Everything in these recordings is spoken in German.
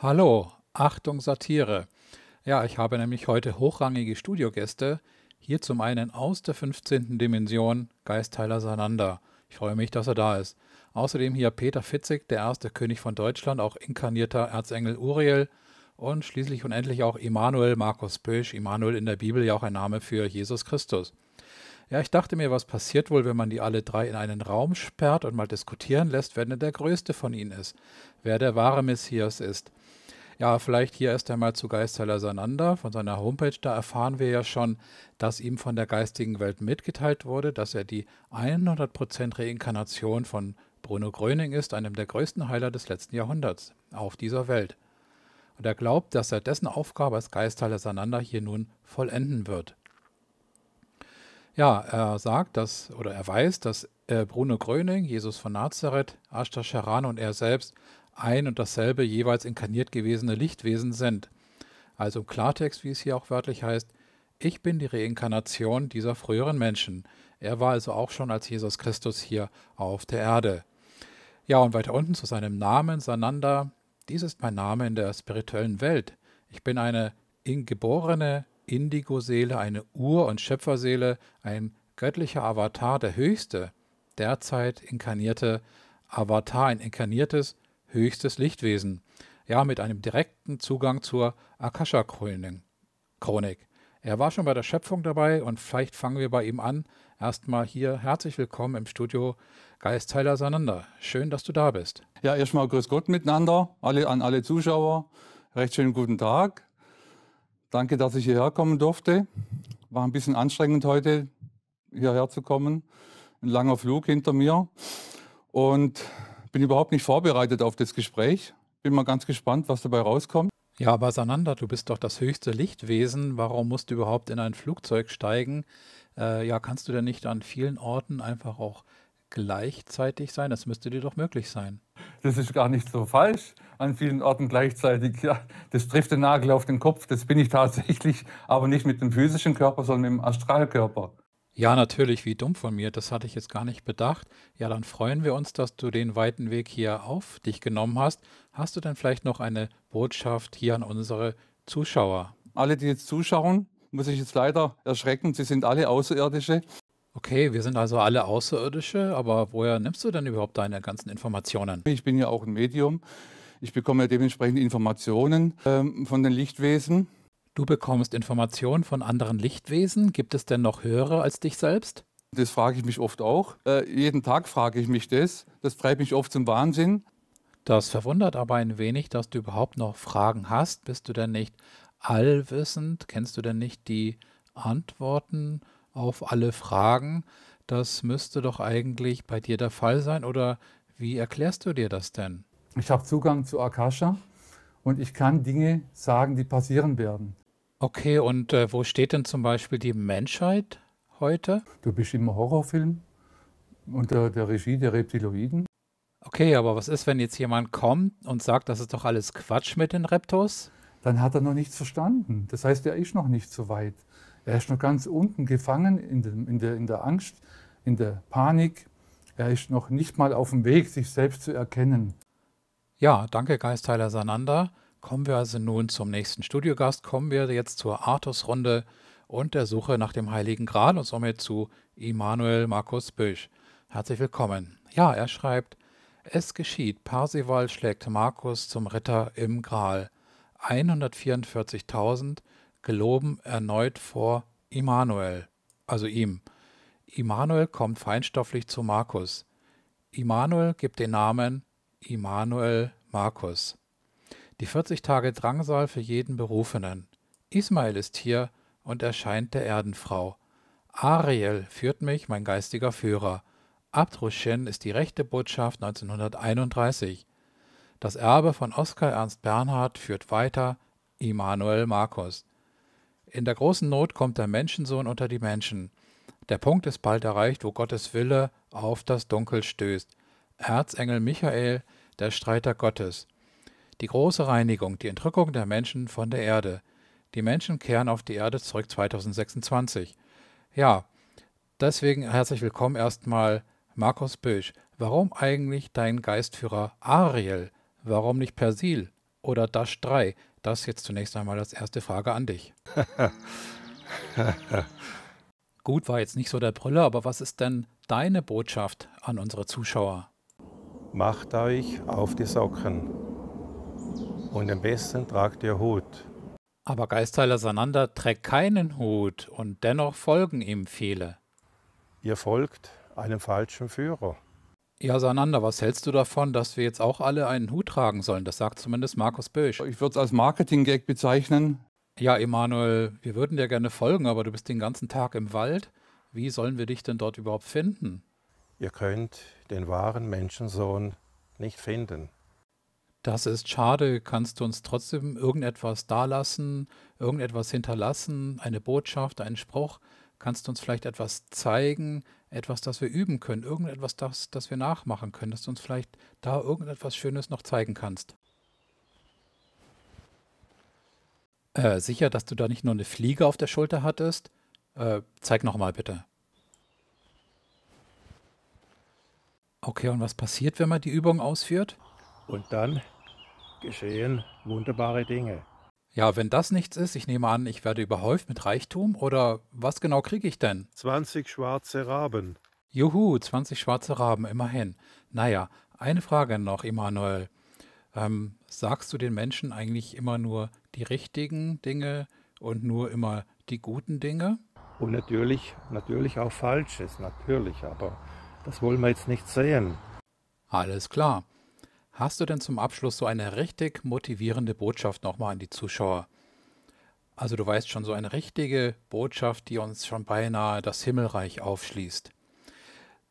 Hallo, Achtung Satire. Ja, ich habe nämlich heute hochrangige Studiogäste. Hier zum einen aus der 15. Dimension, Geistheiler Sananda. Ich freue mich, dass er da ist. Außerdem hier Peter Fitzig, der erste König von Deutschland, auch inkarnierter Erzengel Uriel. Und schließlich und endlich auch Immanuel Markus Bösch. Immanuel in der Bibel ja auch ein Name für Jesus Christus. Ja, ich dachte mir, was passiert wohl, wenn man die alle drei in einen Raum sperrt und mal diskutieren lässt, wer denn der Größte von ihnen ist, wer der wahre Messias ist. Ja, vielleicht hier erst einmal zu Geistheiler Sananda Von seiner Homepage, da erfahren wir ja schon, dass ihm von der geistigen Welt mitgeteilt wurde, dass er die 100% Reinkarnation von Bruno Gröning ist, einem der größten Heiler des letzten Jahrhunderts auf dieser Welt. Und er glaubt, dass er dessen Aufgabe als Geistheiler Sananda hier nun vollenden wird. Ja, er sagt, dass, oder er weiß, dass äh, Bruno Gröning, Jesus von Nazareth, Ashtar Charan und er selbst ein und dasselbe jeweils inkarniert gewesene Lichtwesen sind. Also im Klartext, wie es hier auch wörtlich heißt, ich bin die Reinkarnation dieser früheren Menschen. Er war also auch schon als Jesus Christus hier auf der Erde. Ja, und weiter unten zu seinem Namen, Sananda, dies ist mein Name in der spirituellen Welt. Ich bin eine geborene Indigo-Seele, eine Ur- und Schöpferseele, ein göttlicher Avatar, der höchste, derzeit inkarnierte Avatar, ein inkarniertes, höchstes Lichtwesen. Ja, mit einem direkten Zugang zur Akasha-Chronik. Er war schon bei der Schöpfung dabei und vielleicht fangen wir bei ihm an. Erstmal hier herzlich willkommen im Studio Geistheiler Sananda. Schön, dass du da bist. Ja, erstmal grüß Gott miteinander, alle, an alle Zuschauer. Recht schönen guten Tag. Danke, dass ich hierher kommen durfte. War ein bisschen anstrengend heute, hierher zu kommen. Ein langer Flug hinter mir. Und bin überhaupt nicht vorbereitet auf das Gespräch. Bin mal ganz gespannt, was dabei rauskommt. Ja, aber Sananda, du bist doch das höchste Lichtwesen. Warum musst du überhaupt in ein Flugzeug steigen? Äh, ja, kannst du denn nicht an vielen Orten einfach auch gleichzeitig sein? Das müsste dir doch möglich sein. Das ist gar nicht so falsch. An vielen Orten gleichzeitig. Ja, das trifft den Nagel auf den Kopf. Das bin ich tatsächlich, aber nicht mit dem physischen Körper, sondern mit dem Astralkörper. Ja, natürlich, wie dumm von mir, das hatte ich jetzt gar nicht bedacht. Ja, dann freuen wir uns, dass du den weiten Weg hier auf dich genommen hast. Hast du denn vielleicht noch eine Botschaft hier an unsere Zuschauer? Alle, die jetzt zuschauen, muss ich jetzt leider erschrecken, sie sind alle Außerirdische. Okay, wir sind also alle Außerirdische, aber woher nimmst du denn überhaupt deine ganzen Informationen? Ich bin ja auch ein Medium. Ich bekomme ja dementsprechend Informationen ähm, von den Lichtwesen. Du bekommst Informationen von anderen Lichtwesen. Gibt es denn noch höhere als dich selbst? Das frage ich mich oft auch. Äh, jeden Tag frage ich mich das. Das treibt mich oft zum Wahnsinn. Das verwundert aber ein wenig, dass du überhaupt noch Fragen hast. Bist du denn nicht allwissend? Kennst du denn nicht die Antworten? auf alle Fragen. Das müsste doch eigentlich bei dir der Fall sein oder wie erklärst du dir das denn? Ich habe Zugang zu Akasha und ich kann Dinge sagen, die passieren werden. Okay, und äh, wo steht denn zum Beispiel die Menschheit heute? Du bist im Horrorfilm unter der Regie der Reptiloiden. Okay, aber was ist, wenn jetzt jemand kommt und sagt, das ist doch alles Quatsch mit den Reptos? Dann hat er noch nichts verstanden. Das heißt, er ist noch nicht so weit. Er ist noch ganz unten gefangen in, dem, in, der, in der Angst, in der Panik. Er ist noch nicht mal auf dem Weg, sich selbst zu erkennen. Ja, danke Geistheiler Sananda. Kommen wir also nun zum nächsten Studiogast. Kommen wir jetzt zur Artus-Runde und der Suche nach dem Heiligen Gral und somit zu Immanuel Markus Bösch. Herzlich willkommen. Ja, er schreibt, es geschieht, Parsival schlägt Markus zum Ritter im Gral. 144.000 geloben erneut vor Immanuel, also ihm. Immanuel kommt feinstofflich zu Markus. Immanuel gibt den Namen Immanuel Markus. Die 40 Tage Drangsal für jeden Berufenen. Ismael ist hier und erscheint der Erdenfrau. Ariel führt mich, mein geistiger Führer. Abdruschen ist die rechte Botschaft 1931. Das Erbe von Oskar Ernst Bernhard führt weiter Immanuel Markus. In der großen Not kommt der Menschensohn unter die Menschen. Der Punkt ist bald erreicht, wo Gottes Wille auf das Dunkel stößt. Erzengel Michael, der Streiter Gottes. Die große Reinigung, die Entrückung der Menschen von der Erde. Die Menschen kehren auf die Erde zurück 2026. Ja, deswegen herzlich willkommen erstmal Markus Bösch. Warum eigentlich dein Geistführer Ariel? Warum nicht Persil oder Dash 3? Das jetzt zunächst einmal als erste Frage an dich. Gut, war jetzt nicht so der Brüller, aber was ist denn deine Botschaft an unsere Zuschauer? Macht euch auf die Socken und am besten tragt ihr Hut. Aber Geistheiler Sanander trägt keinen Hut und dennoch folgen ihm viele. Ihr folgt einem falschen Führer. Ja, Sananda, was hältst du davon, dass wir jetzt auch alle einen Hut tragen sollen? Das sagt zumindest Markus Bösch. Ich würde es als Marketing-Gag bezeichnen. Ja, Emanuel, wir würden dir gerne folgen, aber du bist den ganzen Tag im Wald. Wie sollen wir dich denn dort überhaupt finden? Ihr könnt den wahren Menschensohn nicht finden. Das ist schade. Kannst du uns trotzdem irgendetwas dalassen, irgendetwas hinterlassen, eine Botschaft, einen Spruch? Kannst du uns vielleicht etwas zeigen, etwas, das wir üben können, irgendetwas, das, das wir nachmachen können, dass du uns vielleicht da irgendetwas Schönes noch zeigen kannst? Äh, sicher, dass du da nicht nur eine Fliege auf der Schulter hattest? Äh, zeig nochmal bitte. Okay, und was passiert, wenn man die Übung ausführt? Und dann geschehen wunderbare Dinge. Ja, wenn das nichts ist, ich nehme an, ich werde überhäuft mit Reichtum oder was genau kriege ich denn? 20 schwarze Raben. Juhu, 20 schwarze Raben, immerhin. Naja, eine Frage noch, Emanuel. Ähm, sagst du den Menschen eigentlich immer nur die richtigen Dinge und nur immer die guten Dinge? Und natürlich, natürlich auch Falsches, natürlich, aber das wollen wir jetzt nicht sehen. Alles klar. Hast du denn zum Abschluss so eine richtig motivierende Botschaft nochmal an die Zuschauer? Also du weißt schon, so eine richtige Botschaft, die uns schon beinahe das Himmelreich aufschließt.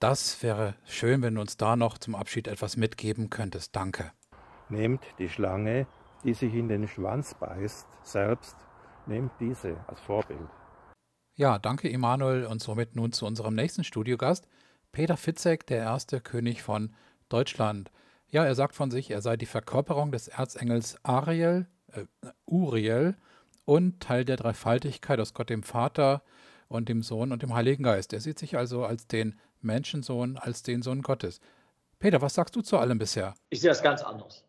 Das wäre schön, wenn du uns da noch zum Abschied etwas mitgeben könntest. Danke. Nehmt die Schlange, die sich in den Schwanz beißt, selbst, nehmt diese als Vorbild. Ja, danke Emanuel und somit nun zu unserem nächsten Studiogast, Peter Fitzek, der erste König von Deutschland. Ja, er sagt von sich, er sei die Verkörperung des Erzengels Ariel, äh, Uriel und Teil der Dreifaltigkeit aus Gott dem Vater und dem Sohn und dem Heiligen Geist. Er sieht sich also als den Menschensohn, als den Sohn Gottes. Peter, was sagst du zu allem bisher? Ich sehe das ganz anders.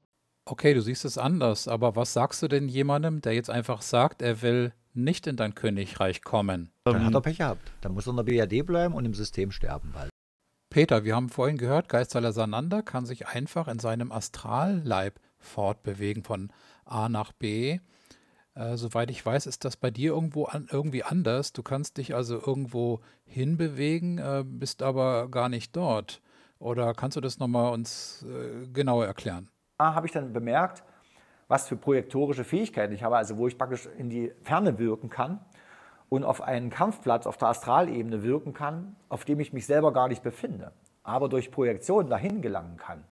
Okay, du siehst es anders, aber was sagst du denn jemandem, der jetzt einfach sagt, er will nicht in dein Königreich kommen? Dann hat ähm, er Pech gehabt. Dann muss er in der BRD bleiben und im System sterben Weil Peter, wir haben vorhin gehört, Geisterler Sananda kann sich einfach in seinem Astralleib fortbewegen von A nach B. Äh, soweit ich weiß, ist das bei dir irgendwo an, irgendwie anders. Du kannst dich also irgendwo hinbewegen, äh, bist aber gar nicht dort. Oder kannst du das nochmal uns äh, genauer erklären? Da habe ich dann bemerkt, was für projektorische Fähigkeiten ich habe, also wo ich praktisch in die Ferne wirken kann und auf einen Kampfplatz auf der Astralebene wirken kann, auf dem ich mich selber gar nicht befinde, aber durch Projektion dahin gelangen kann.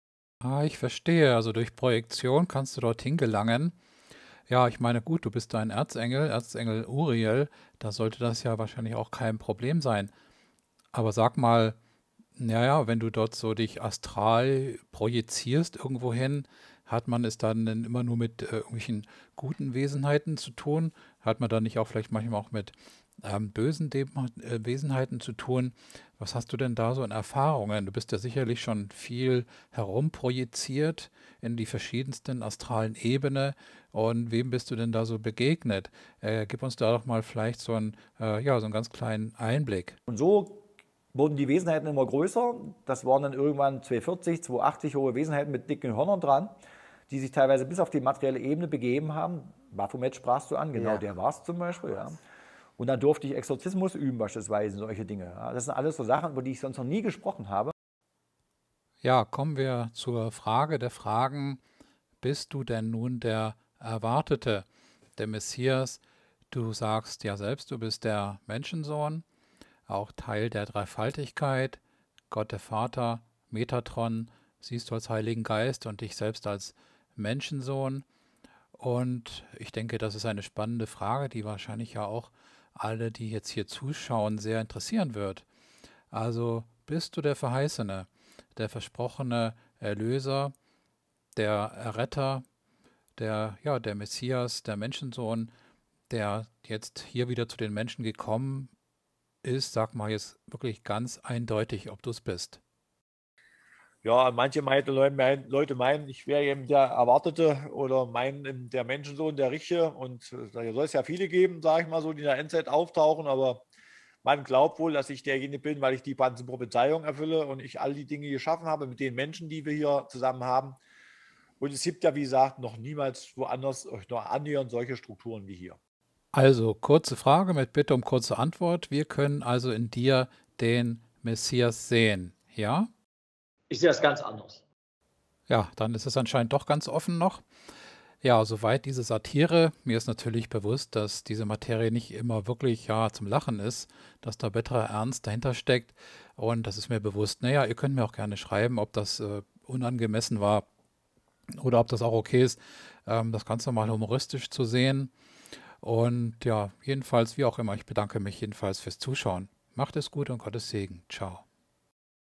Ah, ich verstehe. Also durch Projektion kannst du dorthin gelangen. Ja, ich meine, gut, du bist ein Erzengel, Erzengel Uriel, da sollte das ja wahrscheinlich auch kein Problem sein. Aber sag mal, naja, wenn du dort so dich astral projizierst irgendwohin, hat man es dann immer nur mit äh, irgendwelchen guten Wesenheiten zu tun? Hat man dann nicht auch vielleicht manchmal auch mit ähm, bösen De äh, Wesenheiten zu tun? Was hast du denn da so in Erfahrungen? Du bist ja sicherlich schon viel herumprojiziert in die verschiedensten astralen Ebene. Und wem bist du denn da so begegnet? Äh, gib uns da doch mal vielleicht so einen, äh, ja, so einen ganz kleinen Einblick. Und so wurden die Wesenheiten immer größer. Das waren dann irgendwann 240, 280 hohe Wesenheiten mit dicken Hörnern dran, die sich teilweise bis auf die materielle Ebene begeben haben. Baphomet sprachst du an, genau, ja. der war es zum Beispiel. Ja. Und dann durfte ich Exorzismus üben beispielsweise, solche Dinge. Das sind alles so Sachen, über die ich sonst noch nie gesprochen habe. Ja, kommen wir zur Frage der Fragen. Bist du denn nun der Erwartete, der Messias? Du sagst ja selbst, du bist der Menschensohn auch Teil der Dreifaltigkeit, Gott der Vater, Metatron, siehst du als Heiligen Geist und dich selbst als Menschensohn. Und ich denke, das ist eine spannende Frage, die wahrscheinlich ja auch alle, die jetzt hier zuschauen, sehr interessieren wird. Also bist du der Verheißene, der versprochene Erlöser, der Erretter, der, ja, der Messias, der Menschensohn, der jetzt hier wieder zu den Menschen gekommen ist, sag mal jetzt wirklich ganz eindeutig, ob du es bist. Ja, manche Leute meinen, ich wäre eben der Erwartete oder meinen der Menschensohn der Richtige. Und äh, da soll es ja viele geben, sage ich mal so, die in der Endzeit auftauchen. Aber man glaubt wohl, dass ich derjenige bin, weil ich die ganzen Prophezeiungen erfülle und ich all die Dinge geschaffen habe mit den Menschen, die wir hier zusammen haben. Und es gibt ja, wie gesagt, noch niemals woanders euch noch annähernd solche Strukturen wie hier. Also kurze Frage mit Bitte um kurze Antwort. Wir können also in dir den Messias sehen, ja? Ich sehe das ganz anders. Ja, dann ist es anscheinend doch ganz offen noch. Ja, soweit diese Satire. Mir ist natürlich bewusst, dass diese Materie nicht immer wirklich ja zum Lachen ist, dass da bitterer Ernst dahinter steckt. Und das ist mir bewusst. Naja, ihr könnt mir auch gerne schreiben, ob das äh, unangemessen war oder ob das auch okay ist, ähm, das Ganze mal humoristisch zu sehen. Und ja, jedenfalls, wie auch immer, ich bedanke mich jedenfalls fürs Zuschauen. Macht es gut und Gottes Segen. Ciao.